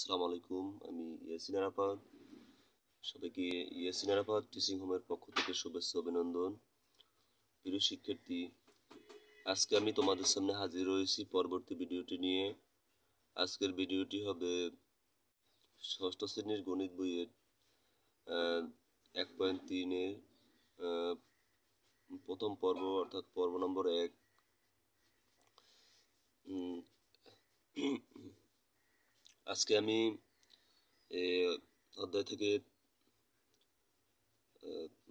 আসসালামু আলাইকুম আমি ইয়াসিন আরাফাত সবাইকে ইয়াসিন আরাফাত টিচিং হোমের পক্ষ থেকে শুভেচ্ছা অভিনন্দন প্রিয় শিক্ষার্থী আজকে আমি তোমাদের সামনে হাজির হয়েছি পরবর্তী ভিডিওটি নিয়ে আজকের ভিডিওটি হবে ষষ্ঠ শ্রেণীর গণিত বইয়ের এক পয়েন্ট তিনের প্রথম পর্ব অর্থাৎ পর্ব নম্বর এক আজকে আমি অধ্যায় থেকে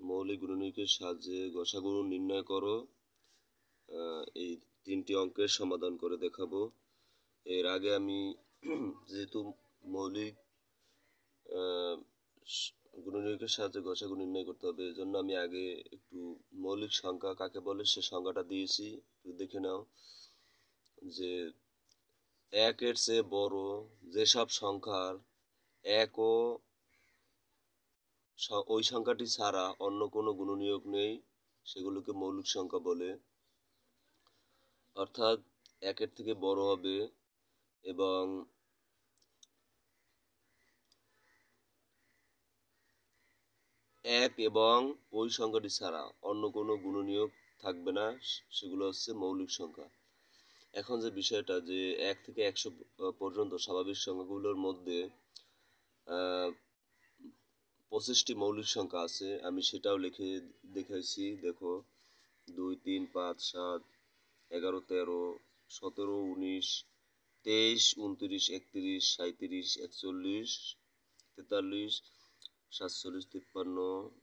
মৌলিক গুণনীকের সাহায্যে গসাগুণ নির্ণয় করো এই তিনটি অঙ্কের সমাধান করে দেখাবো এর আগে আমি যেহেতু মৌলিক গুণনীয়কের সাহায্যে গসাগুণ নির্ণয় করতে হবে এই জন্য আমি আগে একটু মৌলিক সংখ্যা কাকে বলে সে সংখ্যাটা দিয়েছি একটু দেখে নাও যে একের চেয়ে বড় যেসব সংখ্যার এক ও ওই সংখ্যাটি ছাড়া অন্য কোনো গুণনীয়ক নেই সেগুলোকে মৌলিক সংখ্যা বলে অর্থাৎ একের থেকে বড় হবে এবং এক এবং ওই সংখ্যাটি ছাড়া অন্য কোনো গুণনীয়ক থাকবে না সেগুলো হচ্ছে মৌলিক সংখ্যা এখন যে বিষয়টা যে এক থেকে একশো পর্যন্ত স্বাভাবিক সংখ্যাগুলোর মধ্যে পঁচিশটি মৌলিক সংখ্যা আছে আমি সেটাও লিখে দেখেছি দেখো দুই তিন পাঁচ সাত এগারো তেরো সতেরো উনিশ তেইশ উনত্রিশ একত্রিশ সাঁত্রিশ একচল্লিশ তেতাল্লিশ সাতচল্লিশ তিপ্পান্ন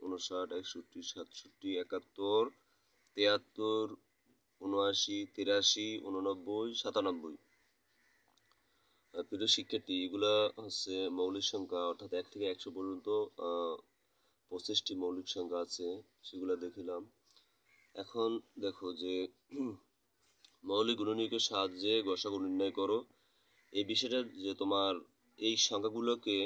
উনষাট একষট্টি সাতষট্টি একাত্তর তিয়াত্তর উনআশি তিরাশি উননব্বই সাতানব্বই প্রিয় শিক্ষার্থী এগুলা হচ্ছে মৌলিক সংখ্যা অর্থাৎ এক থেকে একশো পর্যন্ত পঁচিশটি মৌলিক সংখ্যা আছে সেগুলো দেখিলাম এখন দেখো যে মৌলিক গুণনীয়কের সাহায্যে গসাগু নির্ণয় করো এই বিষয়টা যে তোমার এই সংখ্যাগুলোকে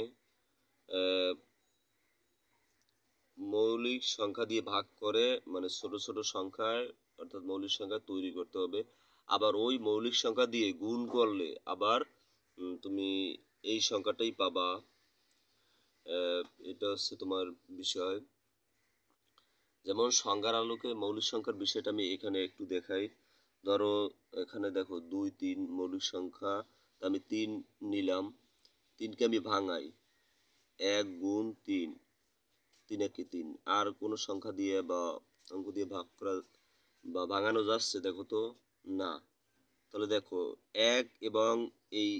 মৌলিক সংখ্যা দিয়ে ভাগ করে মানে ছোট ছোট সংখ্যায় অর্থাৎ মৌলিক সংখ্যা তৈরি করতে হবে আবার ওই মৌলিক সংখ্যা দিয়ে গুণ করলে আবার তুমি এই সংখ্যাটাই পাবা এটা হচ্ছে তোমার বিষয় যেমন সংখ্যার আলোকে মৌলিক সংখ্যার বিষয়টা আমি এখানে একটু দেখাই ধরো এখানে দেখো দুই তিন মৌলিক সংখ্যা আমি তিন নিলাম তিনকে আমি ভাঙাই এক গুণ তিন তিন একে তিন আর কোনো সংখ্যা দিয়ে বা অঙ্ক দিয়ে ভাগ করা বা ভাঙানো যাচ্ছে দেখো তো না তাহলে দেখো এক এবং এই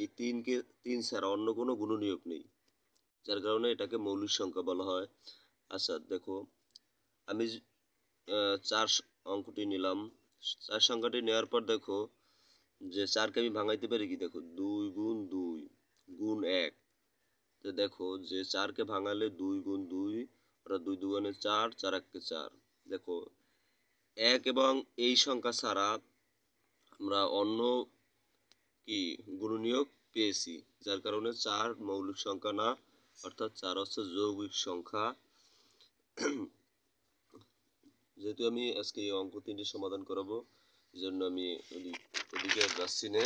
এই তিনকে তিন ছাড়া অন্য কোনো গুণনীয়ক নেই যার কারণে এটাকে মৌলিক সংখ্যা বলা হয় আচ্ছা দেখো আমি চার অঙ্কটি নিলাম চার সংখ্যাটি নেওয়ার পর দেখো যে চারকে আমি ভাঙাইতে পারি কি দেখো দুই গুণ দুই গুণ এক তো দেখো যে চারকে ভাঙালে দুই গুণ দুই ওরা দুই দুগুণে চার চার এককে চার দেখো এক এবং এই সংখ্যা ছাড়া আমরা অন্য কি গুণনীয়ক পেয়েছি যার কারণে চার মৌলিক সংখ্যা না অর্থাৎ চার হচ্ছে যৌগিক সংখ্যা যেহেতু আমি আজকে এই অঙ্ক তিনটি সমাধান করাবো জন্য আমি ওদিকে যাচ্ছি না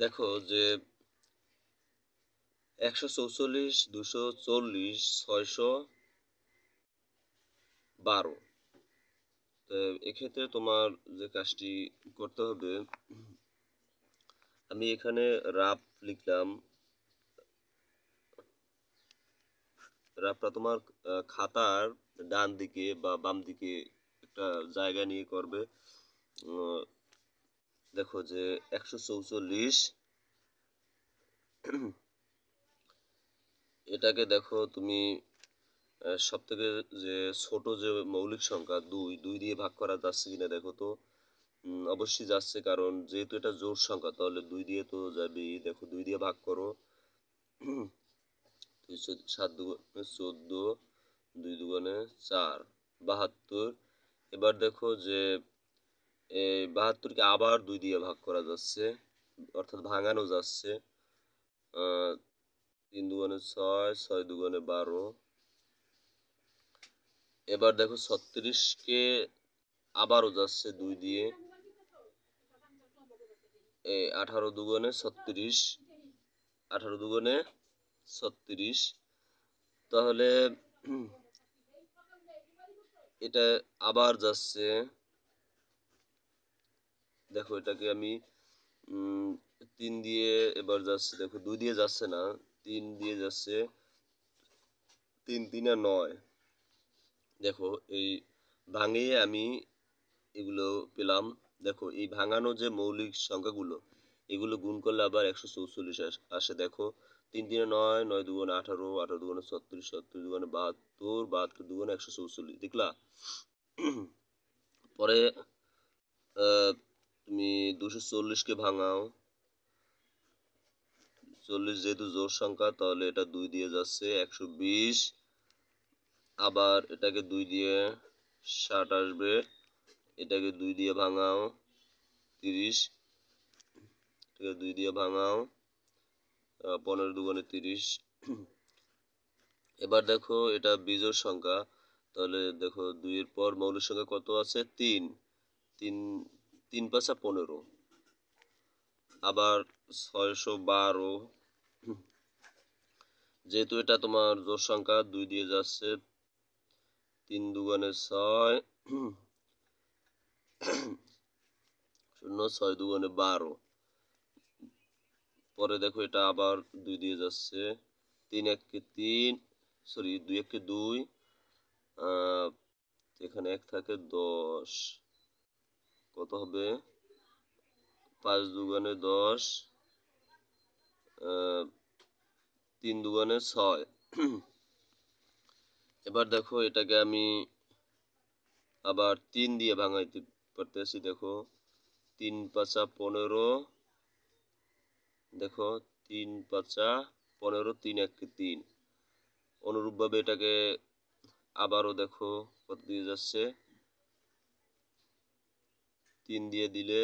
দেখো যে একশো চৌচল্লিশ দুশো চল্লিশ ছয়শো বারো এক্ষেত্রে তোমার যে কাজটি করতে হবে আমি এখানে রাপ লিখলাম রাপটা তোমার খাতার ডান দিকে বা বাম দিকে একটা জায়গা নিয়ে করবে দেখো যে একশো চৌচল্লিশ এটাকে দেখো তুমি সবথেকে যে ছোট যে মৌলিক সংখ্যা দুই দুই দিয়ে ভাগ করা যাচ্ছে কিনা দেখো তো অবশ্যই যাচ্ছে কারণ যেহেতু এটা জোর সংখ্যা তাহলে দুই দিয়ে তো যাবে দেখো দুই দিয়ে ভাগ করো সাত দু চোদ্দ দুই দুগুণে চার বাহাত্তর এবার দেখো যে বাহাত্তরকে আবার দুই দিয়ে ভাগ করা যাচ্ছে অর্থাৎ ভাঙানো যাচ্ছে তিন দুগুণে ছয় ছয় দুগুণে বারো এবার দেখো ছত্রিশকে আবারও যাচ্ছে দুই দিয়ে আঠারো দুগুণে ছত্রিশ আঠারো দুগুণে ছত্রিশ তাহলে এটা আবার যাচ্ছে দেখো এটাকে আমি তিন দিয়ে এবার যাচ্ছে দেখো দুই দিয়ে যাচ্ছে না তিন দিয়ে যাচ্ছে তিন তিন নয় দেখো এই ভাঙে আমি এগুলো পেলাম দেখো এই ভাঙানো যে মৌলিক সংখ্যাগুলো এগুলো গুণ করলে আবার একশো চৌচল্লিশ আসে দেখো তিন তিনে নয় নয় দুগুণে আঠারো আঠারো দুগুণে ছত্রিশ ছত্রিশ দুগুণে বাহাত্তর বাহাত্তর দুগুণে একশো চৌচল্লিশ দেখলা পরে তুমি দুশো চল্লিশকে ভাঙাও চল্লিশ যেহেতু জোর সংখ্যা তাহলে এটা দুই দিয়ে যাচ্ছে একশো বিশ আবার এটাকে দুই দিয়ে ষাট আসবে এটাকে দুই দিয়ে ভাঙাও তিরিশ এটাকে দুই দিয়ে ভাঙাও পনেরো দুগুণে তিরিশ এবার দেখো এটা বীজের সংখ্যা তাহলে দেখো দুইয়ের পর মৌলের সংখ্যা কত আছে তিন তিন তিন পাঁচা পনেরো আবার ছয়শো বারো যেহেতু এটা তোমার জোর সংখ্যা দুই দিয়ে যাচ্ছে তিন দুগুণে ছয় শূন্য ছয় দুগুণে বারো পরে দেখো এটা আবার দুই দিয়ে যাচ্ছে তিন এককে তিন সরি দুই এককে দুই এখানে এক থাকে দশ কত হবে পাঁচ দুগুণে দশ তিন দুগুণে ছয় এবার দেখো এটাকে আমি আবার তিন দিয়ে ভাঙাইতে পারতেছি দেখো তিন পাঁচা পনেরো দেখো তিন পাঁচা পনেরো তিন এক তিন অনুরূপভাবে এটাকে আবারও দেখো কত দিয়ে যাচ্ছে তিন দিয়ে দিলে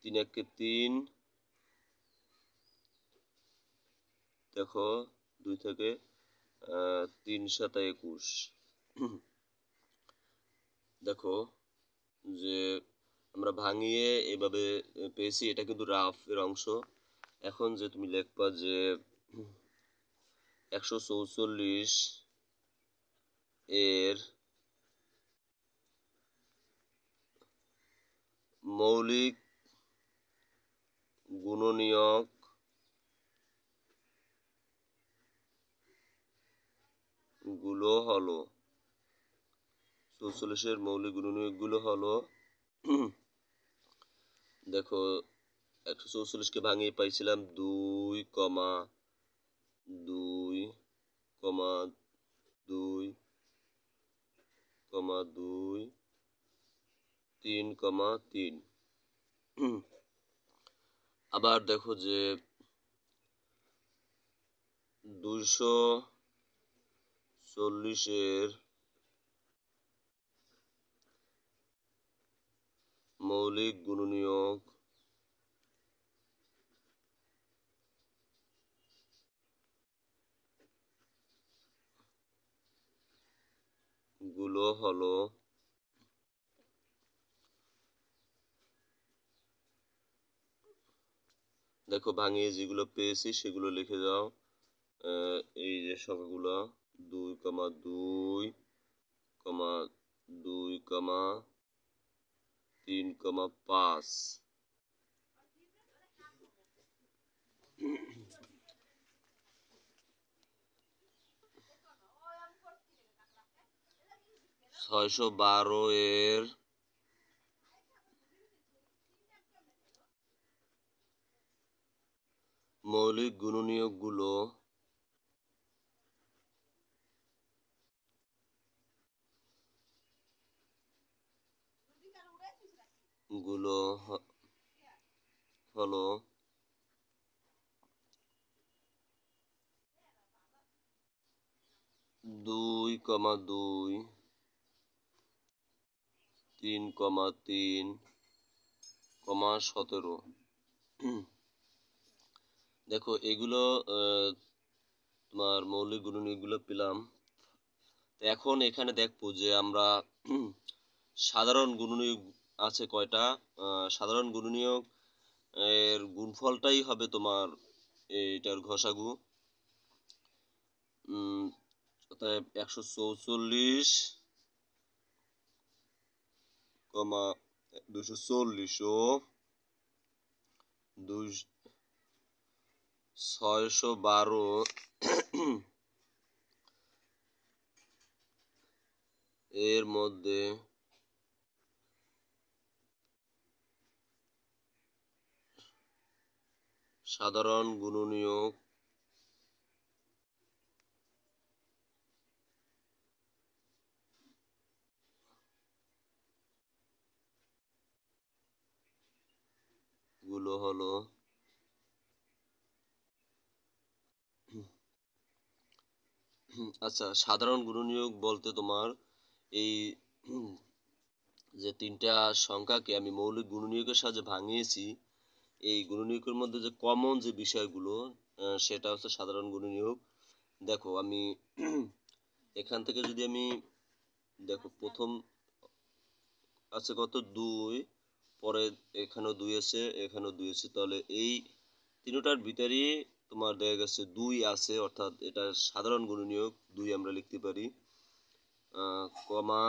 তিন এক তিন দেখো দুই থেকে তিন সাতা একুশ দেখো যে আমরা ভাঙিয়ে এভাবে পেয়েছি এটা কিন্তু রাফ এর অংশ এখন যে তুমি লিখবা যে একশো চৌচল্লিশ এর মৌলিক গুণনীয়ক গুলো হলো চৌচল্লিশের মৌলিক গুণনীয়কগুলো হলো দেখো একশো চৌচল্লিশকে ভাঙিয়ে পাইছিলাম দুই কমা দুই কমা দুই কমা দুই তিন কমা তিন আবার দেখো যে দুইশো চল্লিশের মৌলিক গুণনীয়ক গুলো হলো দেখো ভাঙিয়ে যেগুলো পেয়েছি সেগুলো লিখে যাও এই যে সবগুলো দুই কমা দুই কমা দুই কমা তিন কমা পাঁচ ছয়শো বারো এর মৌলিক গুলো গুলো হলো দুই কমা দুই তিন কমা তিন কমা সতেরো দেখো এগুলো তোমার মৌলিক গুণনীগুলো পেলাম এখন এখানে দেখবো যে আমরা সাধারণ গুণনীয় আছে কয়টা সাধারণ গুণনীয়ক এর গুণফলটাই হবে তোমার এটার ঘষাগু একশো চৌচল্লিশ কমা দুশো চল্লিশ ও ছয়শো বারো এর মধ্যে সাধারণ গুণনীয়ক গুলো হলো আচ্ছা সাধারণ গুণনীয়ক বলতে তোমার এই যে তিনটা সংখ্যাকে আমি মৌলিক গুণনীয়কের সাহায্যে ভাঙিয়েছি এই গুণনীয়কের মধ্যে যে কমন যে বিষয়গুলো সেটা হচ্ছে সাধারণ গুণনীয়ক দেখো আমি এখান থেকে যদি আমি দেখো প্রথম আছে কত দুই পরে এখানেও দুই আছে এখানেও দুই আছে তাহলে এই তিনটার ভিতরে তোমার দেখা গেছে দুই আছে অর্থাৎ এটা সাধারণ গুণনীয়ক দুই আমরা লিখতে পারি কমা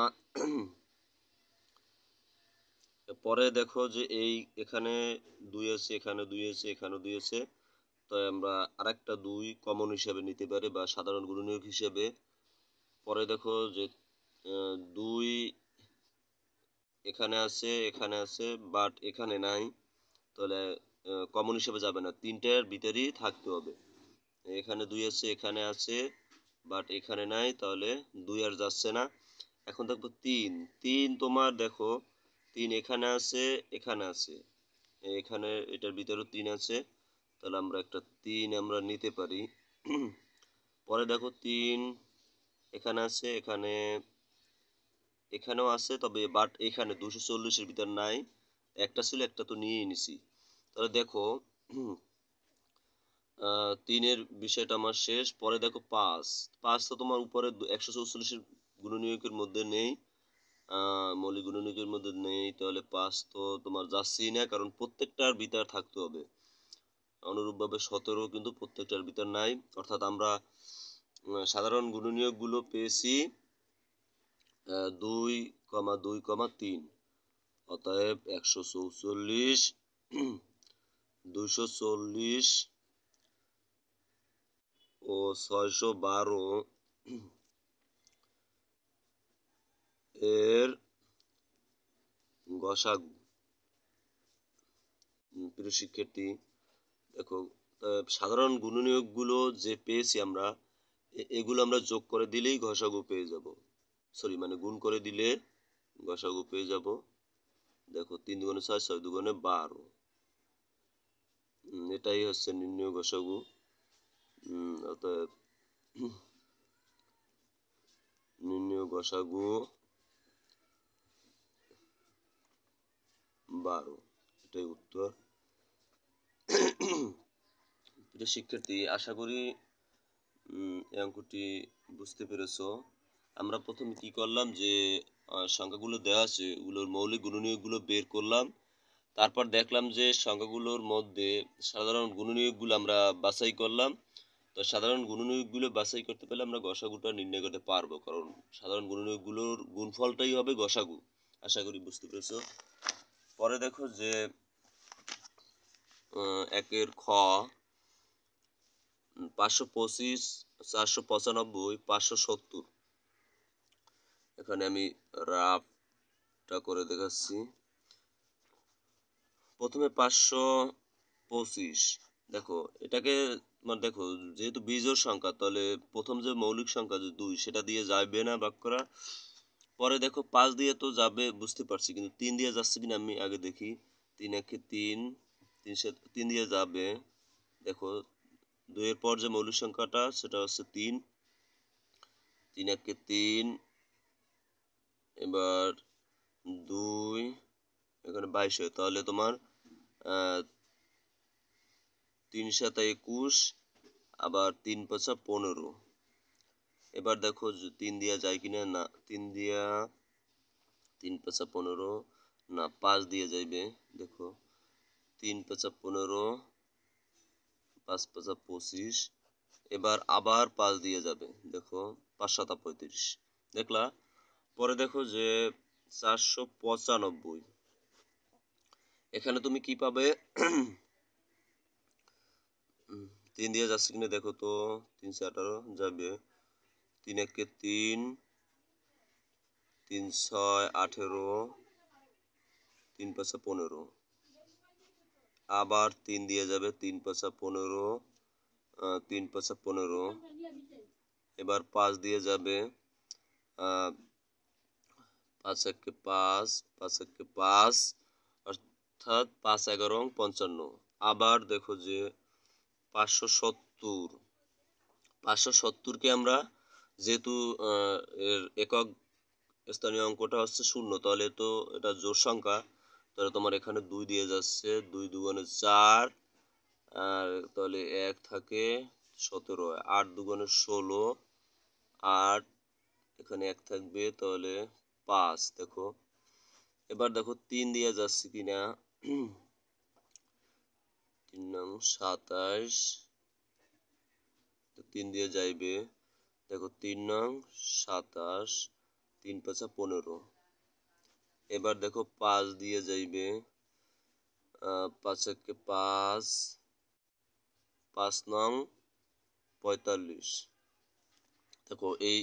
পরে দেখো যে এই এখানে দুই আছে এখানে দুই আছে এখানে দুই আছে তাই আমরা আরেকটা দুই কমন হিসাবে নিতে পারি বা সাধারণ গুণনীয়ক হিসাবে পরে দেখো যে দুই এখানে আছে এখানে আছে বাট এখানে নাই তাহলে কমন হিসাবে যাবে না তিনটার ভিতরেই থাকতে হবে এখানে দুই আছে এখানে আছে বাট এখানে নাই তাহলে দুই আর যাচ্ছে না এখন দেখবো তিন তিন তোমার দেখো তিন এখানে আছে এখানে আছে এখানে এটার ভিতরে তিন আছে তাহলে আমরা একটা তিন আমরা নিতে পারি পরে দেখো তিন এখানে আছে এখানে এখানেও আছে তবে বাট এখানে দুশো চল্লিশের ভিতর নাই একটা ছিল একটা তো নিয়েই নিছি তাহলে দেখো তিনের বিষয়টা আমার শেষ পরে দেখো পাঁচ পাঁচ তো তোমার উপরে একশো চৌচল্লিশের গুণনীয়কের মধ্যে নেই মৌলিক গুণনীয়কের মধ্যে নেই তাহলে পাঁচ তো তোমার যাচ্ছেই না কারণ প্রত্যেকটার ভিতর থাকতে হবে অনুরূপভাবে সতেরো কিন্তু প্রত্যেকটার ভিতর নাই অর্থাৎ আমরা সাধারণ গুণনীয়কগুলো পেয়েছি দুই কমা দুই কমা তিন অতএব একশো চৌচল্লিশ দুইশো চল্লিশ ও ছয়শো বারো এর গসাগু প্রিয় শিক্ষার্থী দেখো সাধারণ গুণনীয়কগুলো যে পেয়েছি আমরা এগুলো আমরা যোগ করে দিলেই ঘষাগু পেয়ে যাব সরি মানে গুণ করে দিলে ঘষাগু পেয়ে যাব দেখো তিন দুগুণে ছয় ছয় দুগুণে বারো এটাই হচ্ছে নির্ণয় ঘষাগু অর্থাৎ নির্ণয় ঘষাগু বারো এটাই উত্তর প্রিয় শিক্ষার্থী আশা করি এই অঙ্কটি বুঝতে পেরেছ আমরা প্রথমে কি করলাম যে সংখ্যাগুলো দেওয়া আছে ওগুলোর মৌলিক গুণনীয়কগুলো বের করলাম তারপর দেখলাম যে সংখ্যাগুলোর মধ্যে সাধারণ গুণনীয়কগুলো আমরা বাছাই করলাম তো সাধারণ গুণনীয়কগুলো বাছাই করতে পারলে আমরা গসাগুটা নির্ণয় করতে পারবো কারণ সাধারণ গুণনীয়কগুলোর গুণফলটাই হবে গসাগু আশা করি বুঝতে পেরেছো পরে দেখো যে একের খ পাঁচশো পঁচিশ চারশো পঁচানব্বই পাঁচশো সত্তর এখানে আমি রাফটা করে দেখাচ্ছি প্রথমে পাঁচশো পঁচিশ দেখো এটাকে মানে দেখো যেহেতু বীজোর সংখ্যা তাহলে প্রথম যে মৌলিক সংখ্যা যে দুই সেটা দিয়ে যাবে না বাক্যরা করা পরে দেখো পাঁচ দিয়ে তো যাবে বুঝতে পারছি কিন্তু তিন দিয়ে যাচ্ছে কিনা আমি আগে দেখি তিন একে তিন তিন তিন দিয়ে যাবে দেখো দুইয়ের পর যে মৌলিক সংখ্যাটা সেটা হচ্ছে তিন তিন একে তিন এবার দুই এখানে বাইশ হয় তাহলে তোমার তিন সাত একুশ আবার তিন পাঁচা পনেরো এবার দেখো তিন দিয়া যায় কিনা না তিন দিয়া তিন পাঁচা পনেরো না পাঁচ দিয়া যাইবে দেখো তিন পাঁচা পনেরো পাঁচ পাঁচা পঁচিশ এবার আবার পাঁচ দিয়ে যাবে দেখো পাঁচ সাতা পঁয়ত্রিশ দেখলা পরে দেখো যে চারশো পঁচানব্বই এখানে তুমি কি পাবে তিন দিয়ে যাচ্ছে কিনা দেখো তো তিনশো আঠারো যাবে তিন একে তিন তিন ছয় আঠেরো তিন পাঁচা পনেরো আবার তিন দিয়ে যাবে তিন পাঁচা পনেরো তিন পাঁচা পনেরো এবার পাঁচ দিয়ে যাবে পাঁচ একে পাঁচ পাঁচ একে পাঁচ অর্থাৎ পাঁচ এগারো পঞ্চান্ন আবার দেখো যে পাঁচশো সত্তর পাঁচশো সত্তরকে আমরা যেহেতু এর একক স্থানীয় অঙ্কটা হচ্ছে শূন্য তাহলে তো এটা জোর সংখ্যা তাহলে তোমার এখানে দুই দিয়ে যাচ্ছে দুই দুগুণে চার আর তাহলে এক থাকে সতেরো আট দুগুণে ষোলো আট এখানে এক থাকবে তাহলে পাঁচ দেখো এবার দেখো তিন দিয়ে যাচ্ছে কিনা তিন নং সাতাশ তিন দিয়ে যাইবে দেখো তিন নং সাতাশ তিন পাঁচা পনেরো এবার দেখো পাঁচ দিয়ে যাইবে পাঁচকে পাঁচ পাঁচ নং পঁয়তাল্লিশ দেখো এই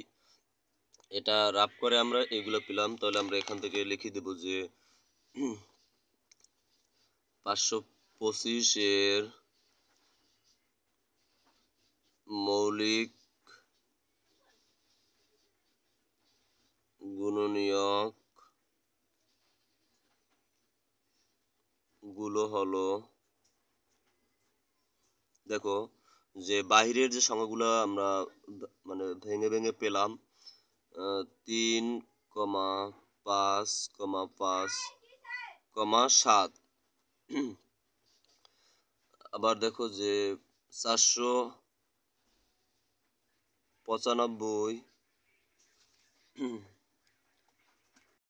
এটা রাপ করে আমরা এগুলো পেলাম তাহলে আমরা এখান থেকে লিখে দেব যে পাঁচশো পঁচিশের মৌলিক গুলো হলো দেখো যে বাহিরের যে সংখ্যাগুলো আমরা মানে ভেঙে ভেঙে পেলাম তিন কমা পাঁচ কমা পাঁচ কমা সাত আবার দেখো যে চারশো পঁচানব্বই